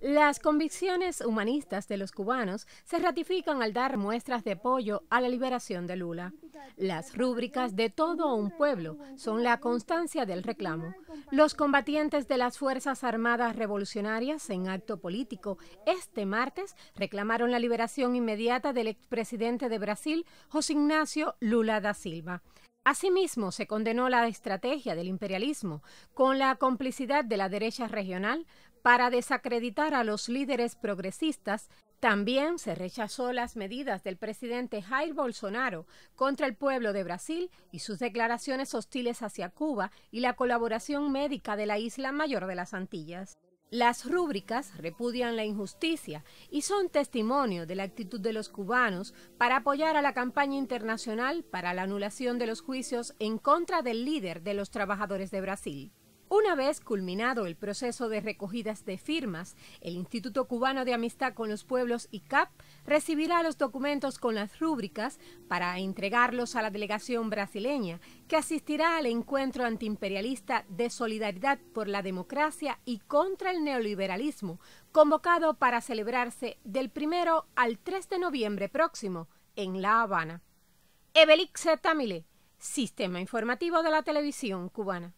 Las convicciones humanistas de los cubanos se ratifican al dar muestras de apoyo a la liberación de Lula. Las rúbricas de todo un pueblo son la constancia del reclamo. Los combatientes de las Fuerzas Armadas Revolucionarias en acto político este martes reclamaron la liberación inmediata del expresidente de Brasil, José Ignacio Lula da Silva. Asimismo, se condenó la estrategia del imperialismo con la complicidad de la derecha regional para desacreditar a los líderes progresistas. También se rechazó las medidas del presidente Jair Bolsonaro contra el pueblo de Brasil y sus declaraciones hostiles hacia Cuba y la colaboración médica de la isla mayor de las Antillas. Las rúbricas repudian la injusticia y son testimonio de la actitud de los cubanos para apoyar a la campaña internacional para la anulación de los juicios en contra del líder de los trabajadores de Brasil. Una vez culminado el proceso de recogidas de firmas, el Instituto Cubano de Amistad con los Pueblos ICAP recibirá los documentos con las rúbricas para entregarlos a la delegación brasileña que asistirá al encuentro antiimperialista de solidaridad por la democracia y contra el neoliberalismo, convocado para celebrarse del 1 al 3 de noviembre próximo en La Habana. Ebelix Tamile, Sistema Informativo de la Televisión Cubana.